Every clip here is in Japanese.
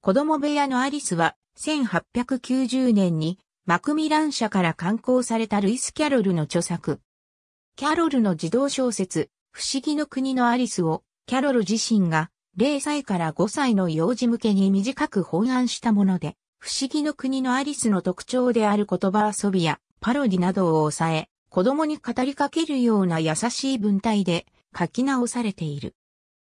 子供部屋のアリスは、1890年にマクミラン社から刊行されたルイス・キャロルの著作。キャロルの児童小説、不思議の国のアリスを、キャロル自身が0歳から5歳の幼児向けに短く翻案したもので、不思議の国のアリスの特徴である言葉遊びやパロディなどを抑え、子供に語りかけるような優しい文体で書き直されている。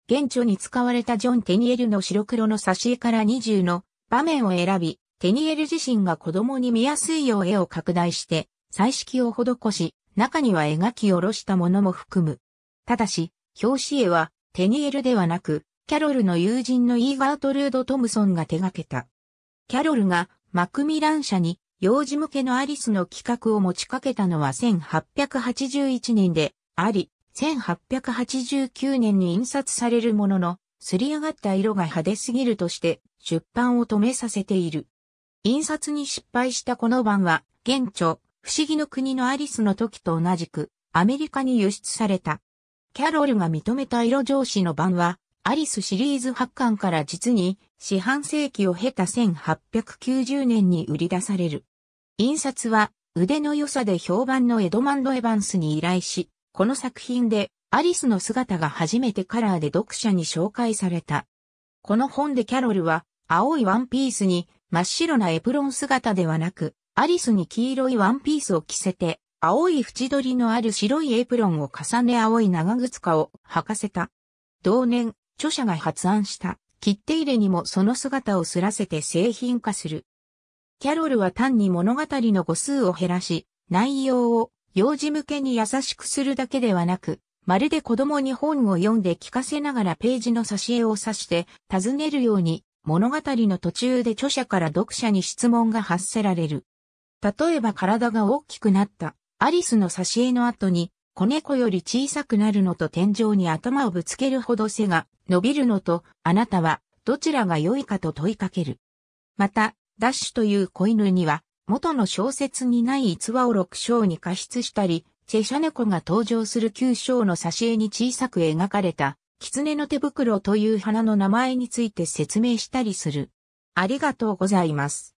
現著に使われたジョン・テニエルの白黒の挿絵から20の場面を選び、テニエル自身が子供に見やすいよう絵を拡大して、彩色を施し、中には描き下ろしたものも含む。ただし、表紙絵はテニエルではなく、キャロルの友人のイーガートルード・トムソンが手掛けた。キャロルがマクミラン社に幼児向けのアリスの企画を持ちかけたのは1881年であり、1889年に印刷されるものの、すり上がった色が派手すぎるとして出版を止めさせている。印刷に失敗したこの版は、現著、不思議の国のアリスの時と同じく、アメリカに輸出された。キャロルが認めた色上司の版は、アリスシリーズ発刊から実に四半世紀を経た1890年に売り出される。印刷は腕の良さで評判のエドマンド・エヴァンスに依頼し、この作品でアリスの姿が初めてカラーで読者に紹介された。この本でキャロルは青いワンピースに真っ白なエプロン姿ではなく、アリスに黄色いワンピースを着せて、青い縁取りのある白いエプロンを重ね青い長靴下を履かせた。同年、著者が発案した切手入れにもその姿をすらせて製品化する。キャロルは単に物語の語数を減らし、内容を幼児向けに優しくするだけではなく、まるで子供に本を読んで聞かせながらページの挿絵を指して尋ねるように物語の途中で著者から読者に質問が発せられる。例えば体が大きくなったアリスの挿絵の後に子猫より小さくなるのと天井に頭をぶつけるほど背が伸びるのとあなたはどちらが良いかと問いかける。また、ダッシュという子犬には元の小説にない逸話を六章に加筆したり、チェシャ猫が登場する九章の挿絵に小さく描かれた、狐の手袋という花の名前について説明したりする。ありがとうございます。